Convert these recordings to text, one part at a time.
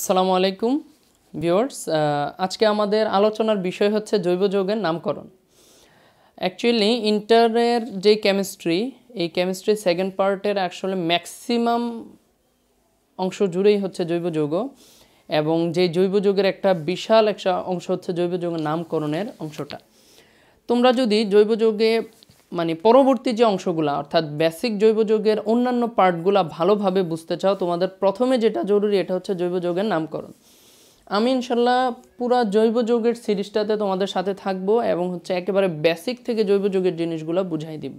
আসসালামু আলাইকুম ভিওর্স আজকে আমাদের আলোচনার বিষয় হচ্ছে জৈব যৌগের নামকরণ অ্যাকচুয়ালি ইন্টারের যে কেমিস্ট্রি এই কেমিস্ট্রি সেকেন্ড পার্টের অ্যাকচুয়ালি ম্যাক্সিমাম অংশ জুড়েই হচ্ছে জৈব যৌগ এবং যে জৈব যৌগের একটা বিশাল একটা অংশ হচ্ছে জৈব যৌগের নামকরণের অংশটা তোমরা যদি জৈব যৌগে মানে পরবর্তী যে অংশগুলো অর্থাৎ বেসিক জৈব যৌগের অন্যান্য পার্টগুলা ভালোভাবে বুঝতে চাও তোমাদের প্রথমে যেটা জরুরি এটা হচ্ছে জৈব যৌগের নামকরণ আমি ইনশাল্লাহ পুরা জৈব যৌগের সিরিজটাতে তোমাদের সাথে থাকবো এবং হচ্ছে একেবারে বেসিক থেকে জৈব যোগের জিনিসগুলো বুঝাই দিব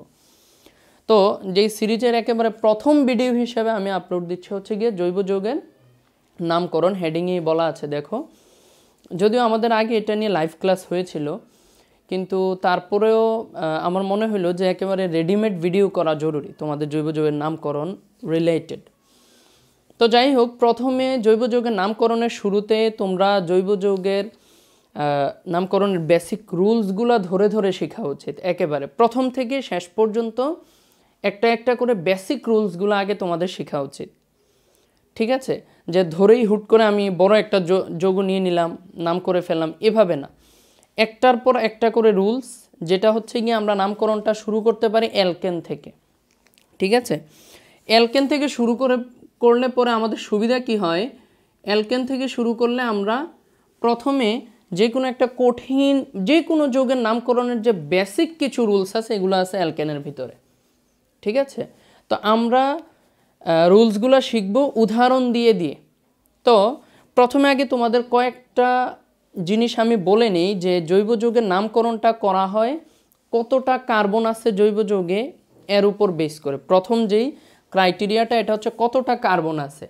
তো যেই সিরিজের একেবারে প্রথম ভিডিও হিসাবে আমি আপলোড দিচ্ছি হচ্ছে গিয়ে জৈব যৌগের নামকরণ হেডিংয়েই বলা আছে দেখো যদিও আমাদের আগে এটা নিয়ে লাইভ ক্লাস হয়েছিল কিন্তু তারপরেও আমার মনে হলো যে একেবারে রেডিমেড ভিডিও করা জরুরি তোমাদের জৈব যৌগের নামকরণ রিলেটেড তো যাই হোক প্রথমে জৈব যৌগের নামকরণের শুরুতে তোমরা জৈব যৌগের নামকরণের বেসিক রুলসগুলো ধরে ধরে শেখা উচিত একেবারে প্রথম থেকে শেষ পর্যন্ত একটা একটা করে বেসিক রুলসগুলো আগে তোমাদের শেখা উচিত ঠিক আছে যে ধরেই হুট করে আমি বড় একটা যোগ নিয়ে নিলাম নাম করে ফেললাম এভাবে না একটার পর একটা করে রুলস যেটা হচ্ছে গিয়ে আমরা নামকরণটা শুরু করতে পারি অ্যালকেন থেকে ঠিক আছে অ্যালকেন থেকে শুরু করে করলে পরে আমাদের সুবিধা কি হয় অ্যালকেন থেকে শুরু করলে আমরা প্রথমে যে কোনো একটা কঠিন যে কোনো যোগের নামকরণের যে বেসিক কিছু রুলস আছে এগুলো আছে অ্যালকেনের ভিতরে ঠিক আছে তো আমরা রুলসগুলো শিখব উদাহরণ দিয়ে দিয়ে তো প্রথমে আগে তোমাদের কয়েকটা জিনিস আমি বলে নিই যে জৈব যৌগের নামকরণটা করা হয় কতটা কার্বন আছে জৈব যৌগে এর উপর বেস করে প্রথম যেই ক্রাইটেরিয়াটা এটা হচ্ছে কতটা কার্বন আছে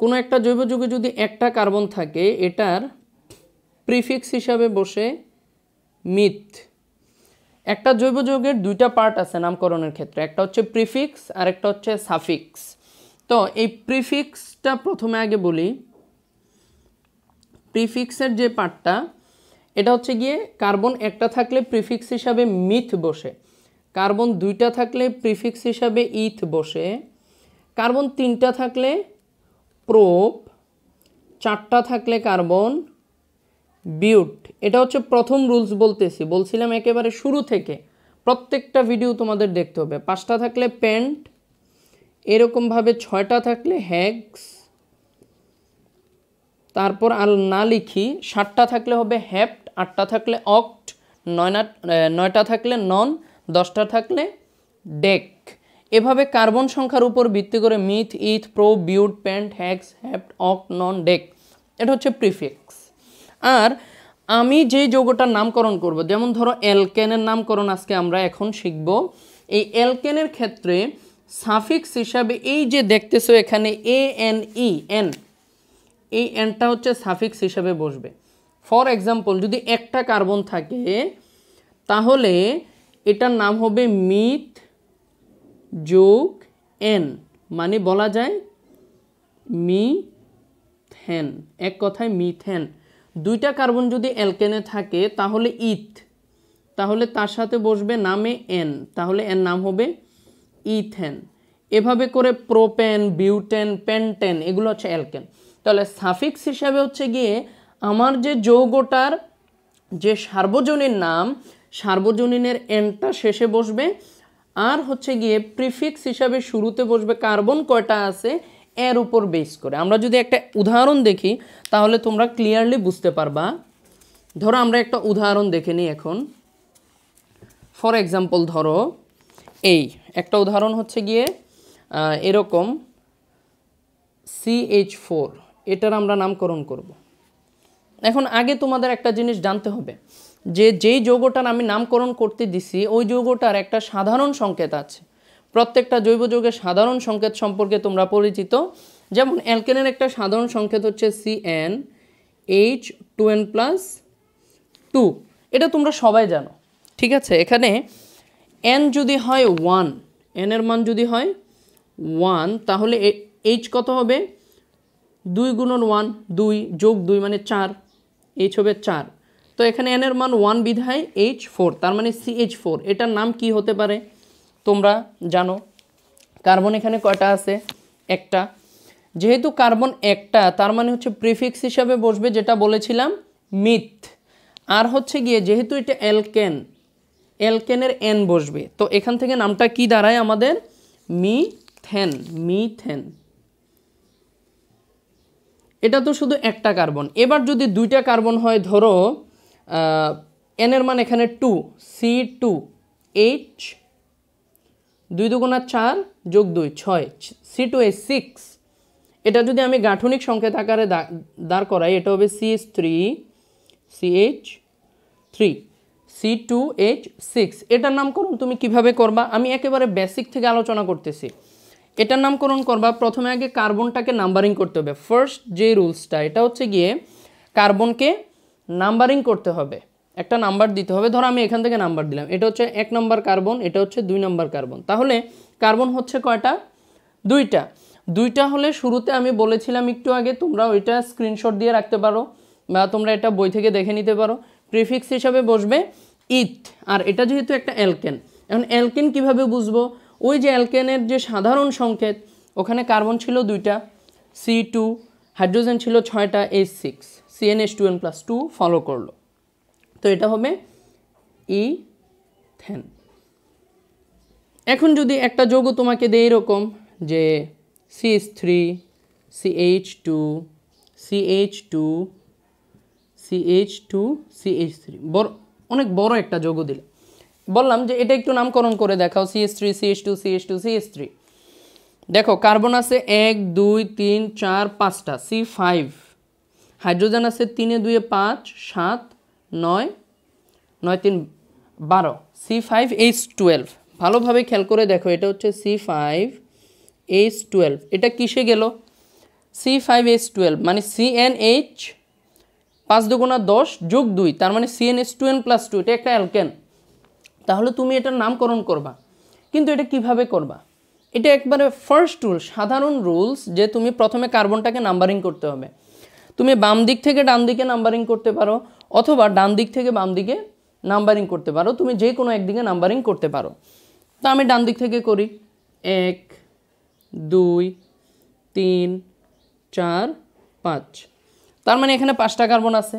কোনো একটা জৈব যুগে যদি একটা কার্বন থাকে এটার প্রিফিক্স হিসাবে বসে মিথ একটা জৈব যৌগের দুইটা পার্ট আছে নামকরণের ক্ষেত্রে একটা হচ্ছে প্রিফিক্স আর একটা হচ্ছে সাফিক্স তো এই প্রিফিক্সটা প্রথমে আগে বলি প্রিফিক্সের যে পার্টটা এটা হচ্ছে গিয়ে কার্বন একটা থাকলে প্রিফিক্স হিসাবে মিথ বসে কার্বন দুইটা থাকলে প্রিফিক্স হিসাবে ইথ বসে কার্বন তিনটা থাকলে প্রোপ চারটা থাকলে কার্বন বিউট এটা হচ্ছে প্রথম রুলস বলতেছি বলছিলাম একেবারে শুরু থেকে প্রত্যেকটা ভিডিও তোমাদের দেখতে হবে পাঁচটা থাকলে প্যান্ট এরকমভাবে ছয়টা থাকলে হ্যাগস তারপর আর না লিখি সাতটা থাকলে হবে হ্যাপ্ট আটটা থাকলে অক্ট নয়না নয়টা থাকলে নন দশটা থাকলে ডেক এভাবে কার্বন সংখ্যার উপর ভিত্তি করে meth eth pro bute pent hex hept oct non day এটা হচ্ছে প্রিফিক্স আর আমি যে যৌগটার নামকরণ করব যেমন ধরো অ্যালকেনের নামকরণ আজকে আমরা এখন শিখব এই অ্যালকেনের ক্ষেত্রে সাফিক্স হিসাবে এই যে দেখতেছো এখানে এ এন ই এন এই এনটা হচ্ছে সাফিক্স হিসেবে বসবে ফর এক্সাম্পল যদি একটা কার্বন থাকে তাহলে এটার নাম হবে মিথ যোগ এন মানে বলা যায় মি থেন এক কথায় মিথেন দুইটা কার্বন যদি অ্যালকেনে থাকে তাহলে ইথ তাহলে তার সাথে বসবে নামে এন তাহলে এর নাম হবে ইথেন এভাবে করে প্রোপেন বিউটেন পেনটেন এগুলো হচ্ছে অ্যালকেন তাহলে সাফিক্স হিসাবে হচ্ছে গিয়ে আমার যে যৌগটার যে সার্বজনীন নাম সার্বজনীনের এনটা শেষে বসবে আর হচ্ছে গিয়ে প্রিফিক্স হিসাবে শুরুতে বসবে কার্বন কয়টা আছে এর উপর বেস করে আমরা যদি একটা উদাহরণ দেখি তাহলে তোমরা ক্লিয়ারলি বুঝতে পারবা ধরো আমরা একটা উদাহরণ দেখে নিই এখন ফর এক্সাম্পল ধরো এই একটা উদাহরণ হচ্ছে গিয়ে এরকম সিএইচ ফোর এটার আমরা নামকরণ করব। এখন আগে তোমাদের একটা জিনিস জানতে হবে যে যেই যৌগটার আমি নামকরণ করতে দিছি ওই যৌগটার একটা সাধারণ সংকেত আছে প্রত্যেকটা জৈব যৌগের সাধারণ সংকেত সম্পর্কে তোমরা পরিচিত যেমন অ্যালকেনের একটা সাধারণ সংকেত হচ্ছে C n H two n plus two এটা তোমরা সবাই জানো ঠিক আছে এখানে এন যদি হয় ওয়ান এনের মান যদি হয় ওয়ান তাহলে এইচ কত হবে দুই গুণন ওয়ান দুই যোগ দুই মানে চার এইচ হবে চার তো এখানে এনের মান ওয়ান বিধায় এইচ ফোর তার মানে সি এইচ ফোর এটার নাম কি হতে পারে তোমরা জানো কার্বন এখানে কয়টা আছে একটা যেহেতু কার্বন একটা তার মানে হচ্ছে প্রিফিক্স হিসাবে বসবে যেটা বলেছিলাম মিথ আর হচ্ছে গিয়ে যেহেতু এটা এলকেন এলকেনের এন বসবে তো এখান থেকে নামটা কি দাঁড়ায় আমাদের মিথেন মিথেন এটা তো শুধু একটা কার্বন এবার যদি দুইটা কার্বন হয় ধরো এনের মান এখানে টু সি টু এইচ দুই দুগুণা চার যোগ দুই ছয় সি টু এইচ সিক্স এটা যদি আমি গাঠনিক সংকেত আকারে দাঁড় করাই এটা হবে C H three C H three C two H six এটার নামকরণ তুমি কিভাবে করবা আমি একেবারে বেসিক থেকে আলোচনা করতেছি এটার নামকরণ করবা প্রথমে আগে কার্বনটাকে নাম্বারিং করতে হবে ফার্স্ট যে রুলসটা এটা হচ্ছে গিয়ে কার্বনকে নাম্বারিং করতে হবে একটা নাম্বার দিতে হবে ধরো আমি এখান থেকে নাম্বার দিলাম এটা হচ্ছে এক নম্বর কার্বন এটা হচ্ছে দুই নম্বর কার্বন তাহলে কার্বন হচ্ছে কয়টা দুইটা দুইটা হলে শুরুতে আমি বলেছিলাম একটু আগে তোমরা ওইটা স্ক্রিনশট দিয়ে রাখতে পারো বা তোমরা এটা বই থেকে দেখে নিতে পারো প্রিফিক্স হিসাবে বসবে ইথ আর এটা যেহেতু একটা অ্যালকেন এখন অ্যালকেন কিভাবে বুঝবো ওই যে অ্যালকেনের যে সাধারণ সংকেত ওখানে কার্বন ছিল দুইটা সি টু হাইড্রোজেন ছিল ছয়টা H six CNS two n plus two follow করলো তো এটা হবে ই e থেন এখন যদি একটা যৌগ তোমাকে দেয় এরকম যে CS three CH two CH two CH two CH three বড় অনেক বড় একটা যৌগ দিলে বললাম যে এটা একটু নামকরণ করে দেখাও CS three CS two CS two CS three দেখো কার্বন আছে এক দুই তিন চার পাঁচটা সি ফাইভ হাইড্রোজেন আছে তিনে দুয়ে পাঁচ সাত নয় নয় তিন বারো সি ফাইভ এইচ টুয়েলভ ভালোভাবে খেয়াল করে দেখো এটা হচ্ছে সি ফাইভ এইচ টুয়েলভ এটা কিসে গেল সি ফাইভ এইচ টুয়েলভ মানে সি এন এইচ পাঁচ দুগুণা দশ যোগ দুই তার মানে C n H n plus two এটা একটা অ্যালকেন তাহলে তুমি এটার নামকরণ করবা কিন্তু এটা কিভাবে করবা এটা একবারে ফার্স্ট রুল সাধারণ রুলস যে তুমি প্রথমে কার্বনটাকে নাম্বারিং করতে হবে তুমি বাম দিক থেকে ডান দিকে নাম্বারিং করতে পারো অথবা ডান দিক থেকে বাম দিকে নাম্বারিং করতে পারো তুমি যে কোনো একদিকে নাম্বারিং করতে পারো তো আমি ডান দিক থেকে করি এক দুই তিন চার পাঁচ তার মানে এখানে পাঁচটা কার্বন আছে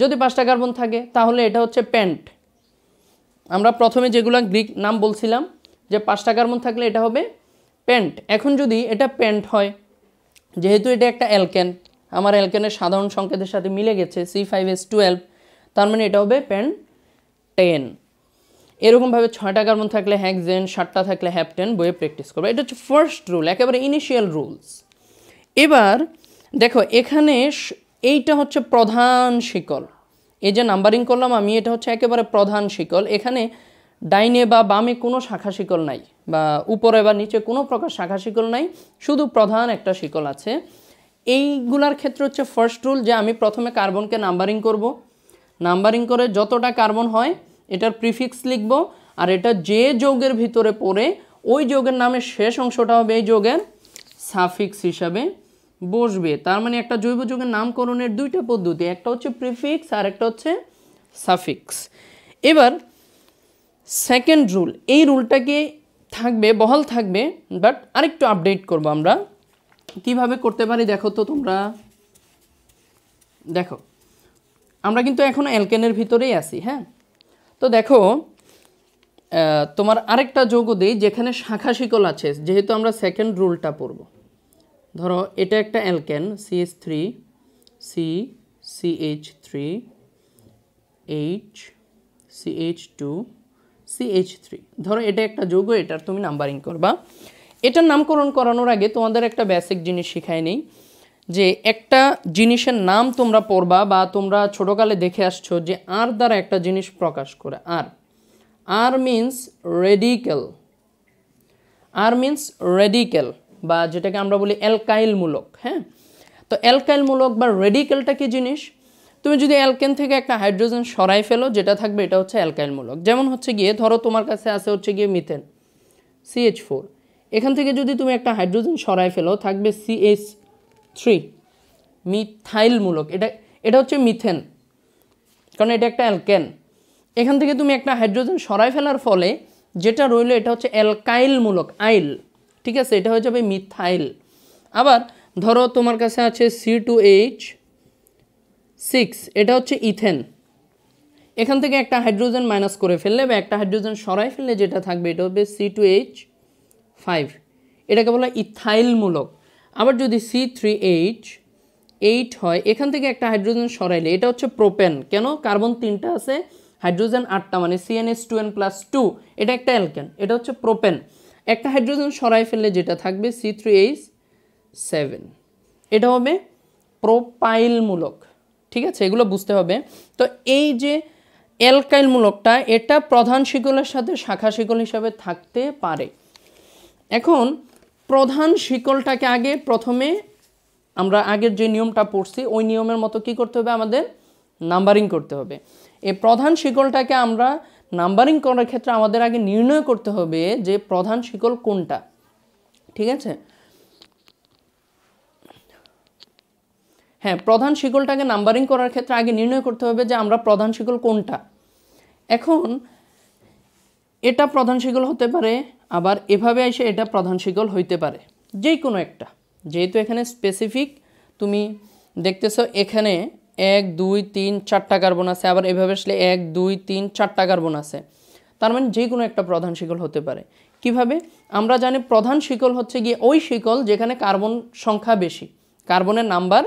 যদি পাঁচটা কার্বন থাকে তাহলে এটা হচ্ছে প্যান্ট আমরা প্রথমে যেগুলো গ্রিক নাম বলছিলাম যে পাঁচটা কার্বন থাকলে এটা হবে প্যান্ট এখন যদি এটা প্যান্ট হয় যেহেতু এটা একটা অ্যালকেন আমার অ্যালকেনের সাধারণ সংকেতের সাথে মিলে গেছে সি ফাইভ এস টুয়েলভ তার মানে এটা হবে প্যান্ট টেন এরকমভাবে ছয়টা কার্বন থাকলে হ্যাকজেন সাতটা থাকলে হ্যাপটেন বইয়ে প্র্যাকটিস করবে এটা হচ্ছে ফার্স্ট রুল একেবারে ইনিশিয়াল রুলস এবার দেখো এখানে এইটা হচ্ছে প্রধান শিকল এই যে নাম্বারিং করলাম আমি এটা হচ্ছে একেবারে প্রধান শিকল এখানে ডাইনে বা বামে কোনো শাখা শিকল নাই বা উপরে বা নিচে কোনো প্রকার শাখা শিকল নাই শুধু প্রধান একটা শিকল আছে এইগুলার ক্ষেত্রে হচ্ছে ফার্স্ট রুল যে আমি প্রথমে কার্বনকে নাম্বারিং করব নাম্বারিং করে যতটা কার্বন হয় এটার প্রিফিক্স লিখব আর এটা যে যোগের ভিতরে পড়ে ওই যোগের নামের শেষ অংশটা হবে এই যোগের সাফিক্স হিসাবে বসবে তার মানে একটা জৈব যৌগের নামকরণের দুইটা পদ্ধতি একটা হচ্ছে প্রিফিক্স আর একটা হচ্ছে সাফিক্স এবার সেকেন্ড রুল এই রুলটাকে থাকবে বহাল থাকবে বাট আরেকটু আপডেট করব আমরা কিভাবে করতে পারি দেখো তো তোমরা দেখো আমরা কিন্তু এখন অ্যালকেনের ভিতরেই আছি হ্যাঁ তো দেখো তোমার আরেকটা যৌগ দিই যেখানে শাখা শিকল আছে যেহেতু আমরা সেকেন্ড রুলটা পড়বো ধরো এটা একটা alkane CS three C CH three H CH two CH three ধরো এটা একটা যৌগ এটার তুমি নাম্বারিং করবা এটার নামকরণ করানোর আগে তোমাদের একটা বেসিক জিনিস শিখায় নেই যে একটা জিনিসের নাম তোমরা পড়বা বা তোমরা ছোটোকালে দেখে আসছো যে আর দ্বারা একটা জিনিস প্রকাশ করে R R means radical R means radical বা যেটাকে আমরা বলি অ্যালকাইলমূলক হ্যাঁ তো অ্যালকাইলমূলক বা রেডিক্যালটা কি জিনিস তুমি যদি অ্যালকেন থেকে একটা হাইড্রোজেন সরাই ফেলো যেটা থাকবে এটা হচ্ছে অ্যালকাইলমূলক যেমন হচ্ছে গিয়ে ধরো তোমার কাছে আছে হচ্ছে গিয়ে মিথেন সিএইচ ফোর এখান থেকে যদি তুমি একটা হাইড্রোজেন সরাই ফেলো থাকবে সিএইচ থ্রি মিথাইলমূলক এটা এটা হচ্ছে মিথেন কারণ এটা একটা অ্যালকেন এখান থেকে তুমি একটা হাইড্রোজেন সরাই ফেলার ফলে যেটা রইল এটা হচ্ছে অ্যালকাইলমূলক আইল ঠিক আছে এটা হয়ে যাবে মিথাইল আবার ধরো তোমার কাছে আছে সি টু এইচ সিক্স এটা হচ্ছে ইথেন এখান থেকে একটা হাইড্রোজেন মাইনাস করে ফেললে বা একটা হাইড্রোজেন সরাই ফেললে যেটা থাকবে এটা হবে সি টু এইচ ফাইভ এটাকে বলা ইথাইলমূলক আবার যদি সি থ্রি এইচ এইট হয় এখান থেকে একটা হাইড্রোজেন সরাইলে এটা হচ্ছে প্রোপেন কেন কার্বন তিনটা আছে হাইড্রোজেন আটটা মানে CNS two n plus two এটা একটা অ্যালকেন এটা হচ্ছে প্রোপেন একটা হাইড্রোজেন সরাই ফেললে যেটা থাকবে সি থ্রি এইচ সেভেন এটা হবে প্রোপাইলমূলক ঠিক আছে এগুলো বুঝতে হবে তো এই যে অ্যালকাইলমূলকটা এটা প্রধান শিকলের সাথে শাখা শিকল হিসাবে থাকতে পারে এখন প্রধান শিকলটাকে আগে প্রথমে আমরা আগের যে নিয়মটা পড়ছি ওই নিয়মের মতো কি করতে হবে আমাদের নাম্বারিং করতে হবে এই প্রধান শিকলটাকে আমরা নাম্বারিং করার ক্ষেত্রে আমাদের আগে নির্ণয় করতে হবে যে প্রধান শিকল কোনটা ঠিক আছে হ্যাঁ প্রধান শিকলটাকে নাম্বারিং করার ক্ষেত্রে আগে নির্ণয় করতে হবে যে আমরা প্রধান শিকল কোনটা এখন এটা প্রধান শিকল হতে পারে আবার এভাবে এসে এটা প্রধান শিকল হইতে পারে যে কোনো একটা যেহেতু এখানে স্পেসিফিক তুমি দেখতেছ এখানে এক দুই তিন চারটা কার্বন আছে আবার এভাবে আসলে এক দুই তিন চারটা কার্বন আছে তার মানে যে কোনো একটা প্রধান শিকল হতে পারে কিভাবে আমরা জানি প্রধান শিকল হচ্ছে গিয়ে ওই শিকল যেখানে কার্বন সংখ্যা বেশি কার্বনের নাম্বার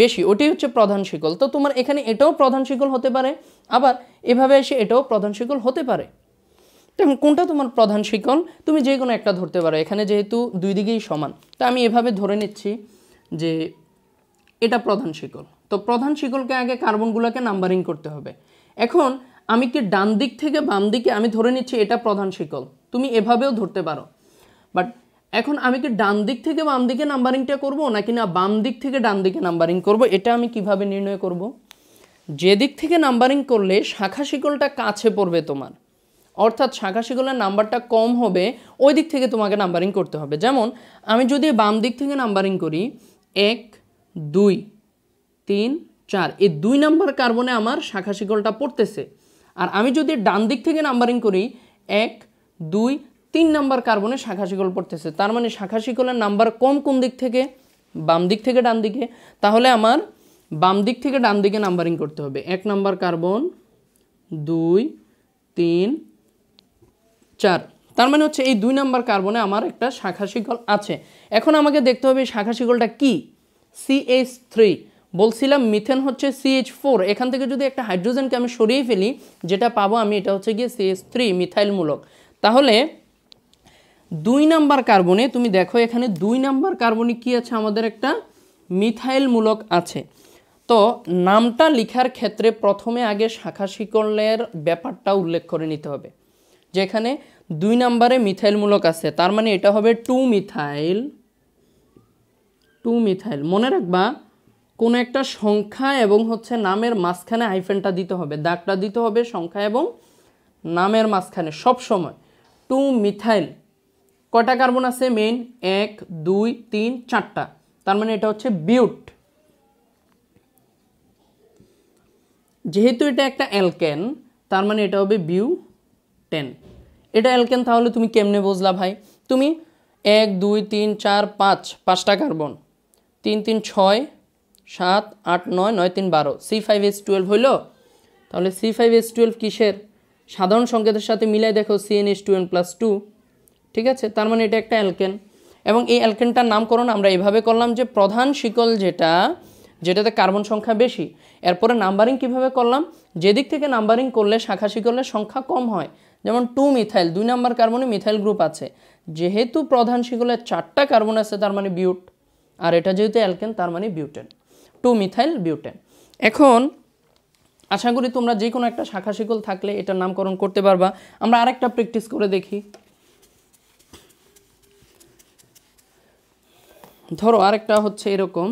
বেশি ওটাই হচ্ছে প্রধান শিকল তো তোমার এখানে এটাও প্রধান শিকল হতে পারে আবার এভাবে এসে এটাও প্রধান শিকল হতে পারে তখন কোনটা তোমার প্রধান শিকল তুমি যে কোনো একটা ধরতে পারো এখানে যেহেতু দুই দিকেই সমান তা আমি এভাবে ধরে নিচ্ছি যে এটা প্রধান শিকল তো প্রধান শিকলকে আগে কার্বনগুলোকে নাম্বারিং করতে হবে এখন আমি কি ডান দিক থেকে বাম দিকে আমি ধরে নিচ্ছি এটা প্রধান শিকল তুমি এভাবেও ধরতে পারো বাট এখন আমি কি ডান দিক থেকে বাম দিকে নাম্বারিংটা করব নাকি না বাম দিক থেকে ডান দিকে নাম্বারিং করব এটা আমি কিভাবে নির্ণয় করব যে দিক থেকে নাম্বারিং করলে শাখা শিকলটা কাছে পড়বে তোমার অর্থাৎ শাখা শিকলের নাম্বারটা কম হবে ওই দিক থেকে তোমাকে নাম্বারিং করতে হবে যেমন আমি যদি বাম দিক থেকে নাম্বারিং করি এক দুই তিন চার এই দুই নাম্বার কার্বনে আমার শাখা শিকলটা পড়তেছে আর আমি যদি ডান দিক থেকে নাম্বারিং করি এক দুই তিন নাম্বার কার্বনে শাখা শিকল পড়তেছে তার মানে শাখা শিকলের নাম্বার কম কোন দিক থেকে বাম দিক থেকে ডান দিকে তাহলে আমার বাম দিক থেকে ডান দিকে নাম্বারিং করতে হবে এক নাম্বার কার্বন দুই তিন চার তার মানে হচ্ছে এই দুই নাম্বার কার্বনে আমার একটা শাখা শিকল আছে এখন আমাকে দেখতে হবে এই শাখা শিকলটা কী সিএস থ্রি বলছিলাম মিথেন হচ্ছে সিএইচ ফোর এখান থেকে যদি একটা হাইড্রোজেনকে আমি সরিয়ে ফেলি যেটা পাবো আমি এটা হচ্ছে গিয়ে সিএইচ থ্রি মিথাইলমূলক তাহলে দুই নাম্বার কার্বনে তুমি দেখো এখানে দুই নাম্বার কার্বনে কি আছে আমাদের একটা মিথাইলমূলক আছে তো নামটা লিখার ক্ষেত্রে প্রথমে আগে শাখা শিকলের ব্যাপারটা উল্লেখ করে নিতে হবে যেখানে দুই নাম্বারে মিথাইলমূলক আছে তার মানে এটা হবে টু মিথাইল টু মিথাইল মনে রাখবা কোনো একটা সংখ্যা এবং হচ্ছে নামের মাঝখানে হাইফেনটা দিতে হবে দাগটা দিতে হবে সংখ্যা এবং নামের মাঝখানে সব সময় টু মিথাইল কটা কার্বন আছে মেন এক দুই তিন চারটা তার মানে এটা হচ্ছে বিউট যেহেতু এটা একটা অ্যালকেন তার মানে এটা হবে বিউ টেন এটা অ্যালকেন তাহলে তুমি কেমনে বুঝলা ভাই তুমি এক দুই তিন চার পাঁচ পাঁচটা কার্বন তিন তিন ছয় সাত আট নয় নয় তিন বারো সি ফাইভ এস টুয়েলভ হইল তাহলে সি ফাইভ এস টুয়েলভ কিসের সাধারণ সংকেতের সাথে মিলাই দেখো C n S twelve plus two ঠিক আছে তার মানে এটা একটা অ্যালকেন এবং এই অ্যালকেনটার নামকরণ আমরা এভাবে করলাম যে প্রধান শিকল যেটা যেটাতে কার্বন সংখ্যা বেশি এরপরে নাম্বারিং কিভাবে করলাম যেদিক থেকে নাম্বারিং করলে শাখা শিকলের সংখ্যা কম হয় যেমন টু মিথাইল দুই নাম্বার কার্বনে মিথাইল গ্রুপ আছে যেহেতু প্রধান শিকলের চারটা কার্বন আছে তার মানে বিউট আর এটা যেহেতু অ্যালকেন তার মানে বিউটেন টু মিথাইল বিউটেন এখন আশা করি তোমরা যে কোনো একটা শাখা শিকল থাকলে এটার নামকরণ করতে পারবা আমরা আরেকটা প্র্যাকটিস করে দেখি ধরো আরেকটা হচ্ছে এরকম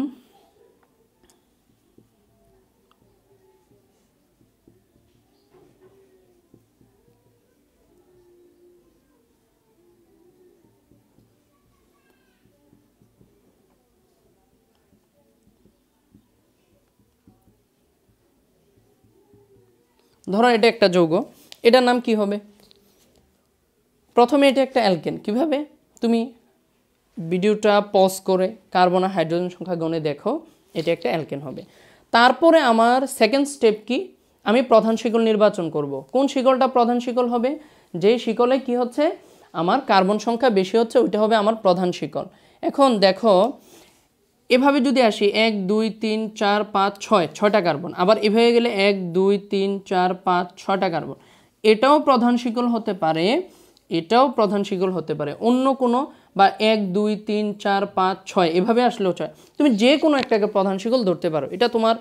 ধরো এটা একটা যৌগ এটার নাম কি হবে প্রথমে এটা একটা অ্যালকেন কিভাবে তুমি ভিডিওটা পজ করে কার্বন আর হাইড্রোজেন সংখ্যা গণে দেখো এটা একটা অ্যালকেন হবে তারপরে আমার সেকেন্ড স্টেপ কি আমি প্রধান শিকল নির্বাচন করব। কোন শিকলটা প্রধান শিকল হবে যে শিকলে কি হচ্ছে আমার কার্বন সংখ্যা বেশি হচ্ছে ওইটা হবে আমার প্রধান শিকল এখন দেখো এভাবে যদি আসি এক দুই তিন চার পাঁচ ছয় ছটা কার্বন আবার এভাবে গেলে এক দুই তিন চার পাঁচ ছটা কার্বন এটাও প্রধান শিকল হতে পারে এটাও প্রধান শিকল হতে পারে অন্য কোনো বা এক দুই তিন চার পাঁচ ছয় এভাবে আসলেও ছয় তুমি যে কোনো একটাকে প্রধান শিকল ধরতে পারো এটা তোমার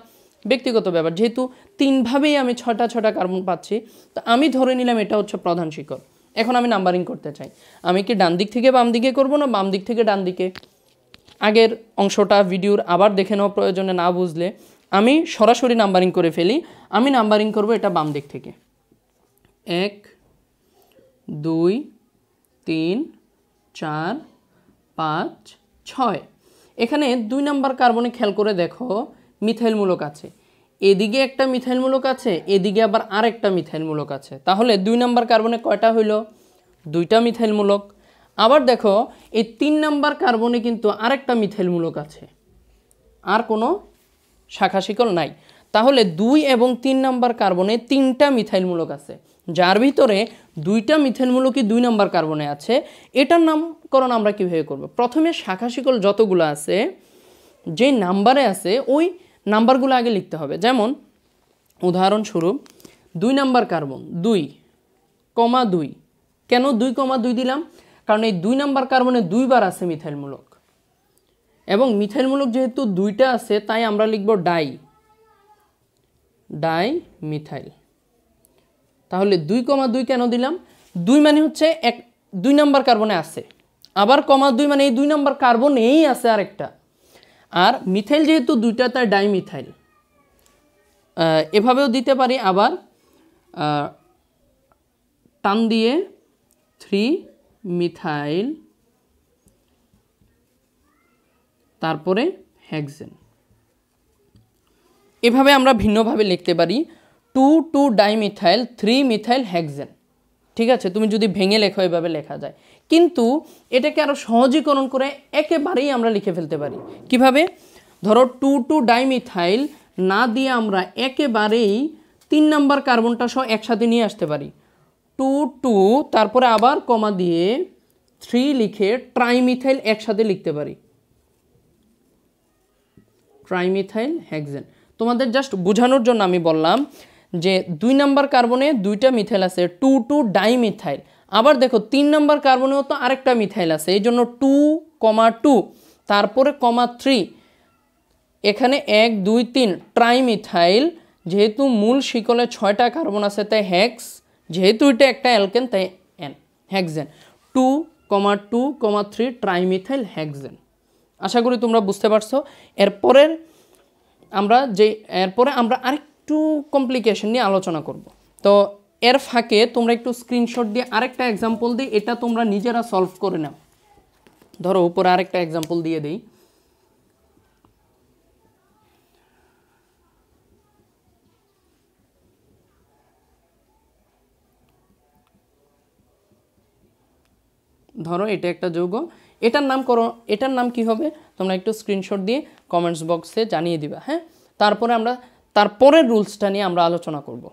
ব্যক্তিগত ব্যাপার যেহেতু তিনভাবেই আমি ছটা ছটা কার্বন পাচ্ছি তো আমি ধরে নিলাম এটা হচ্ছে প্রধান শিকল এখন আমি নাম্বারিং করতে চাই আমি কি ডান দিক থেকে বাম দিকে করবো না বাম দিক থেকে ডান দিকে আগের অংশটা ভিডিওর আবার দেখে নেওয়া প্রয়োজনে না বুঝলে আমি সরাসরি নাম্বারিং করে ফেলি আমি নাম্বারিং করব এটা বাম দিক থেকে এক দুই তিন চার পাঁচ ছয় এখানে দুই নাম্বার কার্বনে খেয়াল করে দেখো মিথাইলমূলক আছে এদিকে একটা মিথাইলমূলক আছে এদিকে আবার আরেকটা মিথাইলমূলক আছে তাহলে দুই নাম্বার কার্বনে কয়টা হইল দুইটা মিথাইলমূলক আবার দেখো এই তিন নাম্বার কার্বনে কিন্তু আরেকটা মিথেলমূলক আছে আর কোনো শাখা শিকল নাই তাহলে দুই এবং তিন নাম্বার কার্বনে তিনটা মিথাইলমূলক আছে যার ভিতরে দুইটা মিথেনমূলকই দুই নাম্বার কার্বনে আছে এটার নামকরণ আমরা কীভাবে করব। প্রথমে শাখা শিকল যতগুলো আছে যে নাম্বারে আছে ওই নাম্বারগুলো আগে লিখতে হবে যেমন উদাহরণস্বরূপ দুই নাম্বার কার্বন দুই কমা দুই কেন দুই কমা দুই দিলাম কারণ এই দুই নাম্বার কার্বনে দুইবার আছে মিথাইলমূলক এবং মিথাইলমূলক যেহেতু দুইটা আছে তাই আমরা লিখব ডাই ডাই মিথাইল তাহলে দুই কমা দুই কেন দিলাম দুই মানে হচ্ছে এক দুই নাম্বার কার্বনে আছে আবার কমা দুই মানে এই দুই নাম্বার কার্বনেই আছে আরেকটা আর মিথাইল যেহেতু দুইটা তাই ডাই মিথাইল এভাবেও দিতে পারি আবার টান দিয়ে থ্রি মিথাইল তারপরে হ্যাক্সেন এভাবে আমরা ভিন্নভাবে লিখতে পারি two two dimethyl three methyl hexane ঠিক আছে তুমি যদি ভেঙে লেখো এভাবে লেখা যায় কিন্তু এটাকে আরও সহজীকরণ করে একেবারেই আমরা লিখে ফেলতে পারি কিভাবে ধরো টু টু ডাইমিথাইল না দিয়ে আমরা একেবারেই তিন নাম্বার কার্বনটা সহ একসাথে নিয়ে আসতে পারি টু টু তারপরে আবার কমা দিয়ে থ্রি লিখে ট্রাইমিথাইল একসাথে লিখতে পারি ট্রাইমিথাইল হ্যাকজেন তোমাদের জাস্ট বোঝানোর জন্য আমি বললাম যে দুই নাম্বার কার্বনে দুইটা মিথাইল আছে টু টু ডাইমিথাইল আবার দেখো তিন নাম্বার কার্বনেও তো আরেকটা মিথাইল আছে এই জন্য টু কমা টু তারপরে কমা থ্রি এখানে এক দুই তিন ট্রাইমিথাইল যেহেতু মূল শিকলে ছয়টা কার্বন আছে তাই হ্যাক্স যেহেতু এটা একটা অ্যালকেন তাই n hexane two comma two comma three trimethyl hexane আশা করি তোমরা বুঝতে পারছো এরপরের আমরা যে এরপরে আমরা আরেকটু কমপ্লিকেশন নিয়ে আলোচনা করব তো এর ফাঁকে তোমরা একটু স্ক্রিনশট দিয়ে আরেকটা এক্সাম্পল দিই এটা তোমরা নিজেরা সলভ করে নাও ধরো উপরে আরেকটা এক্সাম্পল দিয়ে দিই ধরো এটা একটা যৌগ এটার নাম করো এটার নাম কি হবে তোমরা একটু স্ক্রিনশট দিয়ে কমেন্টস বক্সে জানিয়ে দিবা হ্যাঁ তারপরে আমরা তারপরের রুলসটা নিয়ে আমরা আলোচনা করবো